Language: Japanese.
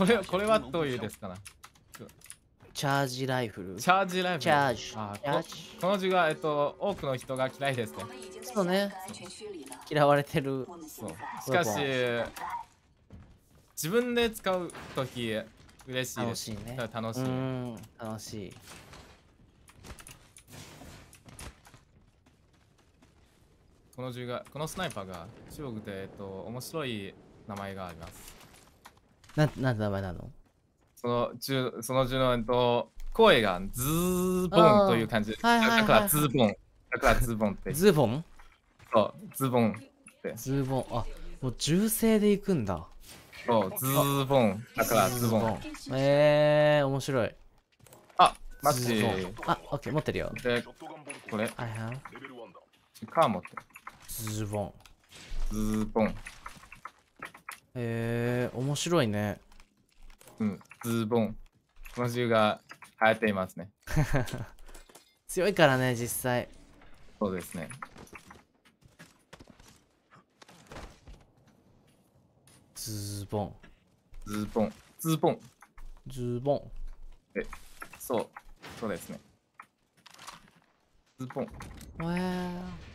これこれはどういうですかなチャージライフルチャージライフルチャージーこの字が、えっと、多くの人が嫌いですねそうね嫌われてるしかし自分で使う時嬉しいです楽しいね楽しい楽しいこの銃がこのスナイパーが中国で、えっと、面白い名前がありますな、なんて名前なのその中、その中のと、声がズーボンという感じ。はいはいだからズーボン。だからズーボンって。ズーボンそう、ズーボン。って。ズーボン。あ、もう銃声で行くんだ。そう、ズーボン。だからズーボン。ンえー、面白い。あ、マジあ、オッケー、持ってるよ。で、これ、はいはい。カー持って。ズーボン。ズーボン。えー、面白いね。うん、ズボン。今週が流行っていますね。強いからね、実際。そうですね。ズボン。ズボン。ズボン。ズボン。え、そう。そうですね。ズボン。わー。